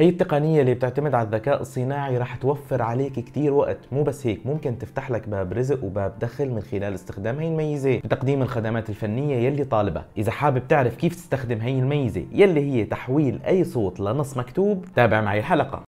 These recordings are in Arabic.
هي التقنية اللي بتعتمد على الذكاء الصناعي رح توفر عليك كتير وقت مو بس هيك ممكن تفتح لك باب رزق وباب دخل من خلال استخدام هي الميزة بتقديم الخدمات الفنية يلي طالبها إذا حابب تعرف كيف تستخدم هي الميزة يلي هي تحويل أي صوت لنص مكتوب تابع معي الحلقة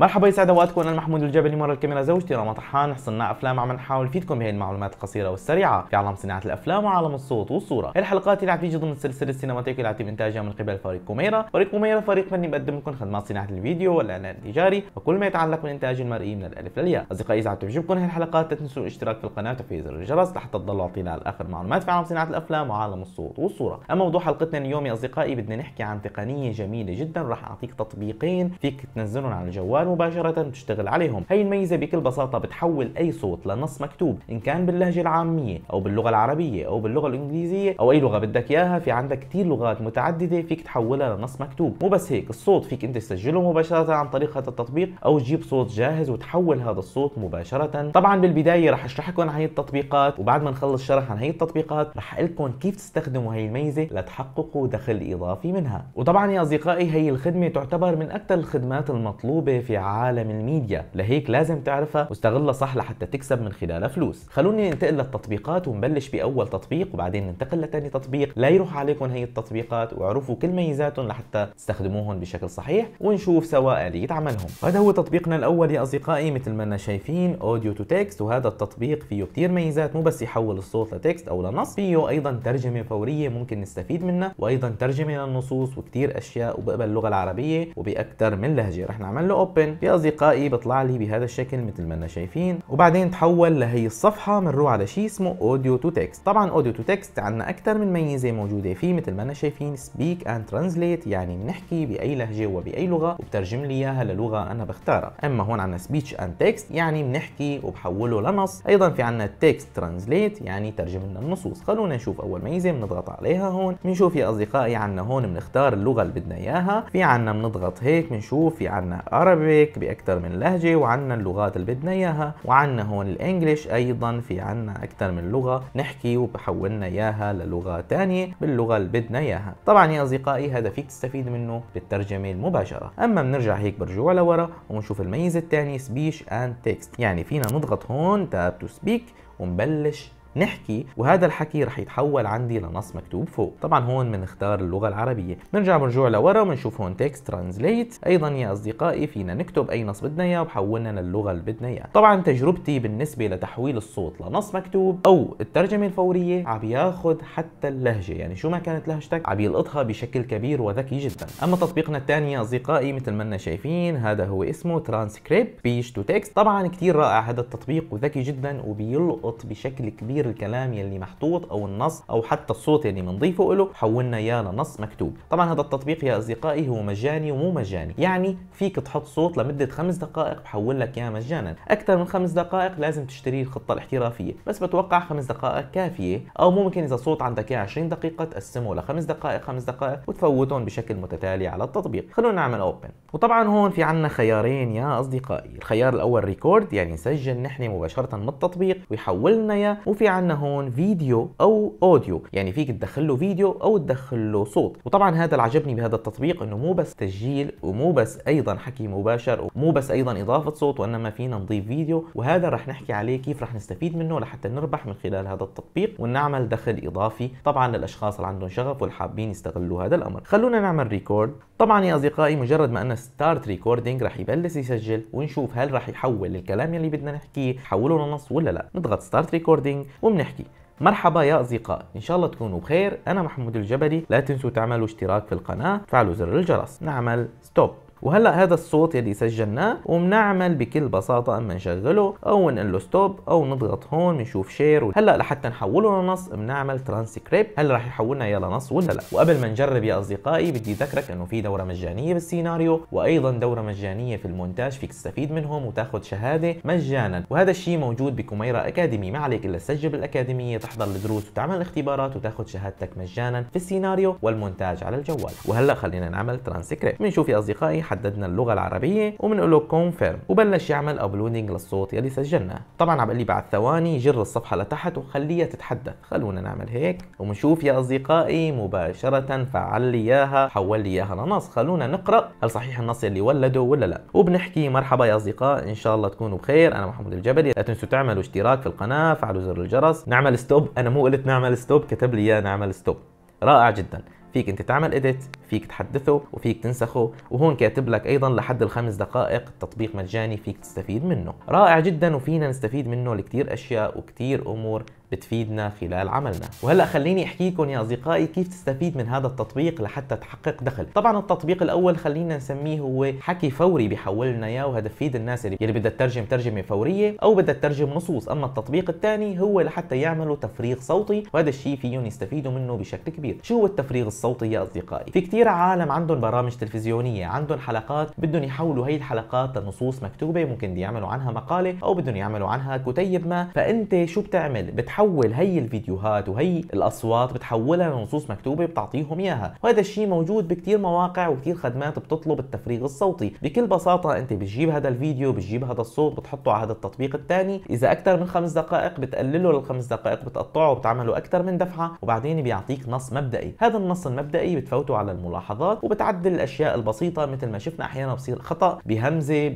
مرحبا يسعد اوقاتكم انا محمود الجبلي مرة الكاميرا زوجتي رما طحان صناع افلام عم نحاول نفيدكم بهي المعلومات القصيره والسريعه في عالم صناعه الافلام وعالم الصوت والصوره الحلقات اللي عم تيجي ضمن السلسله السينماتيك اللي عم انتاجها من قبل فريق كوميرا فريق كوميرا فريق فني بقدم لكم خدمات صناعه الفيديو والاعلان التجاري وكل ما يتعلق بالانتاج المرئي من الالف للياء اصدقائي اذا عم تعجبكم هي الحلقات لا تنسوا الاشتراك في القناه وتفعيل زر الجرس لحتى تضلوا عطينا الاخر اخر معلومات في عالم صناعه الافلام وعالم الصوت والصوره اما موضوع حلقتنا اليوم يا اصدقائي بدنا نحكي عن تقنيه جميله جدا راح اعطيك تطبيقين فيك تنزلهم على الجوال مباشرة بتشتغل عليهم هي الميزة بكل بساطة بتحول أي صوت لنص مكتوب إن كان باللهجة العامية أو باللغة العربية أو باللغة الإنجليزية أو أي لغة بدك إياها في عندك كتير لغات متعددة فيك تحولها لنص مكتوب مو بس هيك الصوت فيك أنت تسجله مباشرة عن طريق هذا التطبيق أو تجيب صوت جاهز وتحول هذا الصوت مباشرة طبعا بالبداية رح أشرح لكم عن هي التطبيقات وبعد ما نخلص شرح عن هي التطبيقات رح أقول لكم كيف تستخدموا هي الميزة لتحققوا دخل إضافي منها وطبعا يا أصدقائي هي الخدمة تعتبر من أكثر الخدمات المطلوبة في عالم الميديا لهيك لازم تعرفها واستغلها صح لحتى تكسب من خلالها فلوس خلوني ننتقل للتطبيقات ونبلش باول تطبيق وبعدين ننتقل لثاني تطبيق لا يروح عليكم هي التطبيقات واعرفوا كل ميزاتهم لحتى تستخدموهم بشكل صحيح ونشوف سوا اليه عملهم هذا هو تطبيقنا الاول يا اصدقائي مثل ما شايفين اوديو تو تكست وهذا التطبيق فيه كثير ميزات مو بس يحول الصوت لتكست او لنص فيه ايضا ترجمه فوريه ممكن نستفيد منها وايضا ترجمه للنصوص وكثير اشياء وبقبل اللغه العربيه وباكثر من لهجه رح نعمل له اوبن جدا باصدقائي بيطلع لي بهذا الشكل مثل ما انا شايفين وبعدين تحول لهي الصفحه بنروح على شيء اسمه اوديو تو تكست طبعا اوديو تو تكست عندنا اكثر من ميزه موجوده فيه مثل ما انا شايفين سبيك اند ترانزليت يعني بنحكي باي لهجه وباي لغه وبترجم لي اياها للغه انا بختارها اما هون عندنا سبيتش اند تكست يعني بنحكي وبحوله لنص ايضا في عندنا تكست ترانزليت يعني ترجم لنا النصوص خلونا نشوف اول ميزه بنضغط عليها هون بنشوف يا اصدقائي عندنا هون بنختار اللغه اللي بدنا اياها في عندنا بنضغط هيك بنشوف في عندنا عربي العربيك باكثر من لهجه وعندنا اللغات اللي بدنا اياها وعندنا هون الانجليش ايضا في عندنا اكثر من لغه نحكي وبحولنا اياها للغه ثانيه باللغه اللي بدنا اياها طبعا يا اصدقائي هذا فيك تستفيد منه بالترجمه المباشره اما بنرجع هيك برجوع لورا ونشوف الميزه الثانيه سبيش اند تكست يعني فينا نضغط هون تاب تو سبيك ونبلش نحكي وهذا الحكي رح يتحول عندي لنص مكتوب فوق طبعا هون بنختار اللغه العربيه بنرجع بنرجوع لورا وبنشوف هون تكست ترانزليت ايضا يا اصدقائي فينا نكتب اي نص بدنا اياه وبحولنا للغه اللي بدنا اياها طبعا تجربتي بالنسبه لتحويل الصوت لنص مكتوب او الترجمه الفوريه عم ياخذ حتى اللهجه يعني شو ما كانت لهجتك عم يلقطها بشكل كبير وذكي جدا اما تطبيقنا الثاني يا اصدقائي مثل ما شايفين هذا هو اسمه ترانسكريب بيش تو تكست طبعا كثير رائع هذا التطبيق وذكي جدا وبيلقط بشكل كبير تغيير الكلام يلي محطوط او النص او حتى الصوت يلي بنضيفه له حولنا اياه لنص مكتوب طبعا هذا التطبيق يا اصدقائي هو مجاني ومو مجاني يعني فيك تحط صوت لمده خمس دقائق بحول لك اياه مجانا اكثر من خمس دقائق لازم تشتري الخطه الاحترافيه بس بتوقع خمس دقائق كافيه او ممكن اذا صوت عندك اياه 20 دقيقه تقسمه لخمس دقائق خمس دقائق وتفوتهم بشكل متتالي على التطبيق خلونا نعمل اوبن وطبعا هون في عندنا خيارين يا اصدقائي الخيار الاول ريكورد يعني نسجل نحن مباشره من التطبيق ويحول لنا اياه وفي في عندنا هون فيديو او اوديو يعني فيك تدخل له فيديو او تدخل له صوت وطبعا هذا اللي عجبني بهذا التطبيق انه مو بس تسجيل ومو بس ايضا حكي مباشر ومو بس ايضا اضافه صوت وانما فينا نضيف فيديو وهذا رح نحكي عليه كيف رح نستفيد منه لحتى نربح من خلال هذا التطبيق ونعمل دخل اضافي طبعا للاشخاص اللي عندهم شغف والحابين يستغلوا هذا الامر خلونا نعمل ريكورد طبعا يا اصدقائي مجرد ما انا ستارت ريكوردينج رح يبلش يسجل ونشوف هل رح يحول الكلام يلي بدنا نحكيه حوله لنص ولا لا نضغط ستارت ريكوردينج وبنحكي مرحبا يا اصدقاء ان شاء الله تكونوا بخير انا محمود الجبلي لا تنسوا تعملوا اشتراك في القناه تفعلوا زر الجرس نعمل ستوب وهلا هذا الصوت يلي سجلناه وبنعمل بكل بساطه اما نشغله او نقول له ستوب او نضغط هون بنشوف شير هلا لحتى نحوله لنص بنعمل ترانسكريبت هل رح يحولنا اياه لنص ولا لا وقبل ما نجرب يا اصدقائي بدي اذكرك انه في دوره مجانيه بالسيناريو وايضا دوره مجانيه في المونتاج فيك تستفيد منهم وتاخذ شهاده مجانا وهذا الشيء موجود بكميرا اكاديمي ما عليك الا تسجل بالاكاديميه تحضر الدروس وتعمل الاختبارات وتاخذ شهادتك مجانا في السيناريو والمونتاج على الجوال وهلا خلينا نعمل ترانسكريبت بنشوف يا اصدقائي حددنا اللغه العربيه وبنقول له كونفيرم وبلش يعمل ابلودنج للصوت يلي سجلناه طبعا عم بقول لي بعد ثواني جر الصفحه لتحت وخليها تتحدث خلونا نعمل هيك وبنشوف يا اصدقائي مباشره فعل لي اياها حول لي اياها لنص خلونا نقرا هل صحيح النص اللي ولده ولا لا وبنحكي مرحبا يا اصدقاء ان شاء الله تكونوا بخير انا محمود الجبلي لا تنسوا تعملوا اشتراك في القناه فعلوا زر الجرس نعمل ستوب انا مو قلت نعمل ستوب كتب لي اياه نعمل ستوب رائع جدا فيك انت تعمل اديت فيك تحدثه وفيك تنسخه وهون كاتب لك ايضا لحد الخمس دقائق التطبيق مجاني فيك تستفيد منه رائع جدا وفينا نستفيد منه لكتير اشياء وكتير امور بتفيدنا خلال عملنا وهلا خليني احكي لكم يا اصدقائي كيف تستفيد من هذا التطبيق لحتى تحقق دخل طبعا التطبيق الاول خلينا نسميه هو حكي فوري بيحول لنا اياه وهذا بفيد الناس اللي بدها تترجم ترجمه فوريه او بدها تترجم نصوص اما التطبيق الثاني هو لحتى يعملوا تفريغ صوتي وهذا الشيء فيهم يستفيدوا منه بشكل كبير شو هو التفريغ الصوتي يا اصدقائي في كثير عالم عندهم برامج تلفزيونيه عندهم حلقات بدهم يحولوا هي الحلقات لنصوص مكتوبه ممكن يعملوا عنها مقاله او بدهم يعملوا عنها كتيب ما فانت شو بتعمل بتح بتحول هي الفيديوهات وهي الاصوات بتحولها لنصوص مكتوبه بتعطيهم اياها وهذا الشيء موجود بكثير مواقع وكثير خدمات بتطلب التفريغ الصوتي بكل بساطه انت بتجيب هذا الفيديو بتجيب هذا الصوت بتحطه على هذا التطبيق الثاني اذا اكثر من خمس دقائق بتقلله للخمس دقائق بتقطعه وبتعمله اكثر من دفعه وبعدين بيعطيك نص مبدئي هذا النص المبدئي بتفوته على الملاحظات وبتعدل الاشياء البسيطه مثل ما شفنا احيانا بصير خطا بهمزه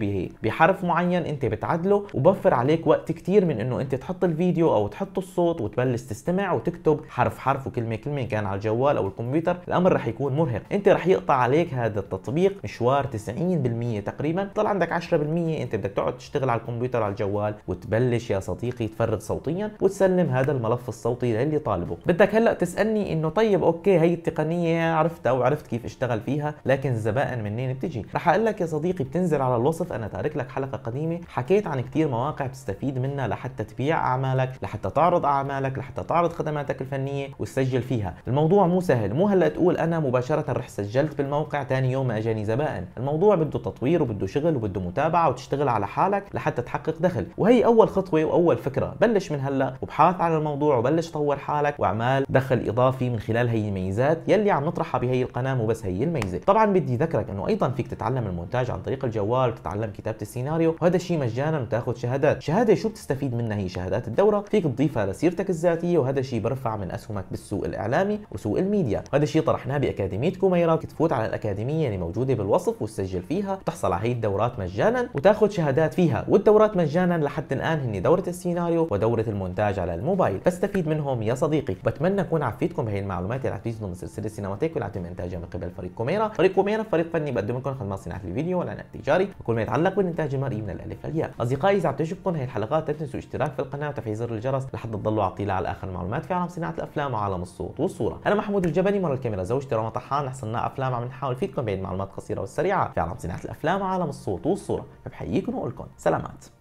بحرف معين انت بتعدله وبوفر عليك وقت كثير من انه انت تحط الفيديو او تحط الصوت الصوت وتبلش تستمع وتكتب حرف حرف وكلمه كلمه كان على الجوال او الكمبيوتر الامر رح يكون مرهق انت رح يقطع عليك هذا التطبيق مشوار 90% تقريبا طلع عندك 10% انت بدك تقعد تشتغل على الكمبيوتر على الجوال وتبلش يا صديقي تفرد صوتيا وتسلم هذا الملف الصوتي للي طالبه بدك هلا تسالني انه طيب اوكي هي التقنيه عرفتها وعرفت كيف اشتغل فيها لكن الزبائن منين بتجي رح اقول لك يا صديقي بتنزل على الوصف انا تارك لك حلقه قديمه حكيت عن كثير مواقع بتستفيد منها لحتى تبيع اعمالك لحتى تعرض تعرض اعمالك لحتى تعرض خدماتك الفنيه وتسجل فيها الموضوع مو سهل مو هلا تقول انا مباشره رح سجلت بالموقع ثاني يوم ما اجاني زبائن الموضوع بده تطوير وبده شغل وبده متابعه وتشتغل على حالك لحتى تحقق دخل وهي اول خطوه واول فكره بلش من هلا وبحاث على الموضوع وبلش طور حالك واعمال دخل اضافي من خلال هي الميزات يلي عم نطرحها بهي القناه مو بس هي الميزه طبعا بدي ذكرك انه ايضا فيك تتعلم المونتاج عن طريق الجوال تتعلم كتابه السيناريو وهذا الشيء مجانا وتاخذ شهادات شهاده شو بتستفيد منها هي شهادات الدوره فيك تضيفها سيرتك الذاتيه وهذا الشيء برفع من اسهمك بالسوق الاعلامي وسوق الميديا وهذا الشيء طرحناه باكاديميه كوميرات تفوت على الاكاديميه اللي يعني موجوده بالوصف وتسجل فيها تحصل على هي الدورات مجانا وتاخذ شهادات فيها والدورات مجانا لحد الان هن دوره السيناريو ودوره المونتاج على الموبايل فاستفيد منهم يا صديقي بتمنى اكون عفيتكم بهي المعلومات اللي عفيتكم من سلسله سينماتيك واللي عم انتاجها من قبل فريق كوميرا فريق كوميرا فريق فني بقدم لكم خدمات صناعه الفيديو والاعلان التجاري وكل ما يتعلق بالانتاج المرئي من الالف للياء اصدقائي اذا عم تشوفكم هي الحلقات لا تنسوا الاشتراك في القناه وتفعيل زر الجرس لحد بتضلوا عطيله على اخر المعلومات في عالم صناعه الافلام وعالم الصوت والصوره انا محمود الجبلي مرة الكاميرا زوجتي رمى طحان حصلنا افلام عم نحاول فيكم بين معلومات قصيره والسريعه في عالم صناعه الافلام وعالم الصوت والصوره بحييكم واقول لكم سلامات